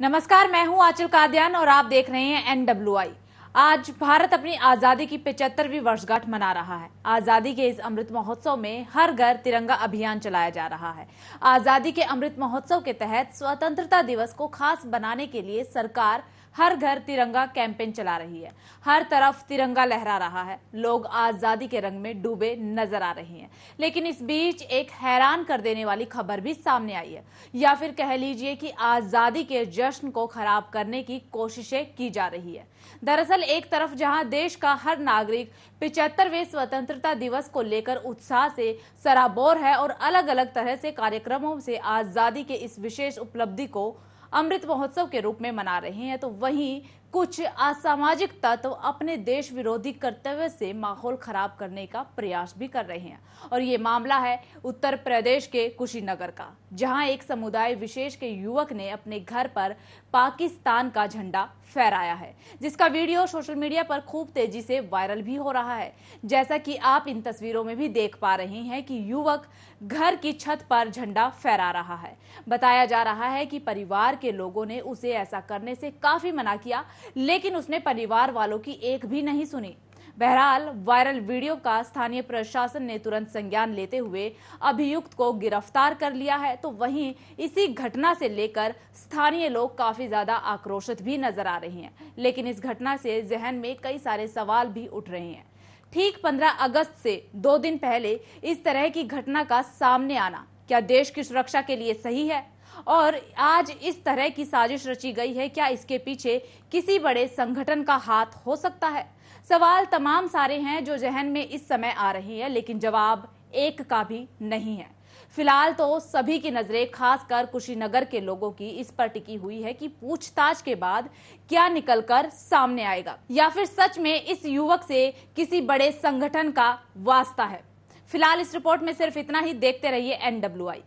नमस्कार मैं हूं आंचल कादयान और आप देख रहे हैं एनडब्ल्यूआई आज भारत अपनी आज़ादी की पिचहत्तरवीं वर्षगांठ मना रहा है आज़ादी के इस अमृत महोत्सव में हर घर तिरंगा अभियान चलाया जा रहा है आज़ादी के अमृत महोत्सव के तहत स्वतंत्रता दिवस को खास बनाने के लिए सरकार हर घर तिरंगा कैंपेन चला रही है हर तरफ तिरंगा लहरा रहा है लोग आज़ादी के रंग में डूबे नजर आ रहे हैं लेकिन इस बीच एक हैरान कर देने वाली खबर भी सामने आई है या फिर कह लीजिए कि आज़ादी के जश्न को खराब करने की कोशिशें की जा रही है दरअसल दरअसल एक तरफ जहां देश का हर नागरिक पिचहत्तरवे स्वतंत्रता दिवस को लेकर उत्साह से सराबोर है और अलग अलग तरह से कार्यक्रमों से आज़ादी के इस विशेष उपलब्धि को अमृत महोत्सव के रूप में मना रहे हैं तो वहीं कुछ असामाजिक तत्व अपने देश विरोधी कर्तव्य से माहौल खराब करने का प्रयास भी कर रहे हैं और ये मामला है उत्तर प्रदेश के कुशीनगर का जहां एक समुदाय विशेष के युवक ने अपने घर पर पाकिस्तान का झंडा फहराया है जिसका वीडियो सोशल मीडिया पर खूब तेजी से वायरल भी हो रहा है जैसा कि आप इन तस्वीरों में भी देख पा रहे हैं कि युवक घर की छत पर झंडा फहरा रहा है बताया जा रहा है कि परिवार के लोगों ने उसे ऐसा करने से काफी मना किया लेकिन उसने परिवार वालों की एक भी नहीं सुनी बहरहाल वायरल वीडियो का स्थानीय प्रशासन ने तुरंत संज्ञान लेते हुए अभियुक्त को गिरफ्तार कर लिया है तो वहीं इसी घटना से लेकर स्थानीय लोग काफी ज्यादा आक्रोशित भी नजर आ रहे हैं लेकिन इस घटना से जहन में कई सारे सवाल भी उठ रहे हैं ठीक 15 अगस्त से दो दिन पहले इस तरह की घटना का सामने आना क्या देश की सुरक्षा के लिए सही है और आज इस तरह की साजिश रची गई है क्या इसके पीछे किसी बड़े संगठन का हाथ हो सकता है सवाल तमाम सारे हैं जो जहन में इस समय आ रहे हैं लेकिन जवाब एक का भी नहीं है फिलहाल तो सभी की नजरें खासकर कुशीनगर के लोगों की इस पर टिकी हुई है कि पूछताछ के बाद क्या निकलकर सामने आएगा या फिर सच में इस युवक से किसी बड़े संगठन का वास्ता है फिलहाल इस रिपोर्ट में सिर्फ इतना ही देखते रहिए एनडब्ल्यू